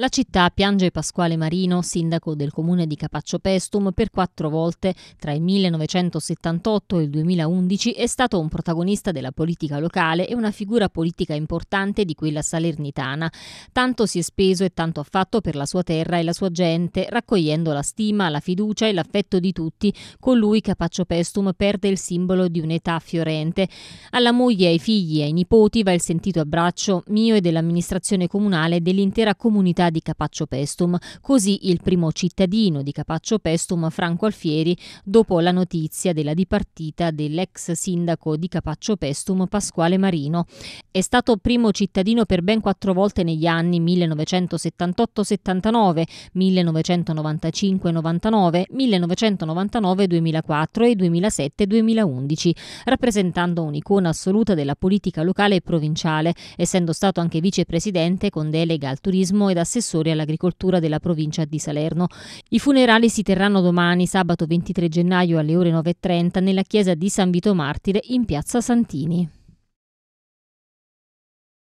La città piange Pasquale Marino, sindaco del comune di Capaccio Pestum, per quattro volte tra il 1978 e il 2011 è stato un protagonista della politica locale e una figura politica importante di quella salernitana. Tanto si è speso e tanto ha fatto per la sua terra e la sua gente, raccogliendo la stima, la fiducia e l'affetto di tutti. Con lui Capaccio Pestum perde il simbolo di un'età fiorente. Alla moglie, ai figli e ai nipoti va il sentito abbraccio mio e dell'amministrazione comunale e dell'intera comunità di Capaccio Pestum, così il primo cittadino di Capaccio Pestum, Franco Alfieri, dopo la notizia della dipartita dell'ex sindaco di Capaccio Pestum, Pasquale Marino. È stato primo cittadino per ben quattro volte negli anni 1978-79, 1995-99, 1999-2004 e 2007-2011, rappresentando un'icona assoluta della politica locale e provinciale, essendo stato anche vicepresidente con delega al turismo ed assessore assessore all'agricoltura della provincia di Salerno. I funerali si terranno domani, sabato 23 gennaio alle ore 9.30, nella chiesa di San Vito Martire in piazza Santini.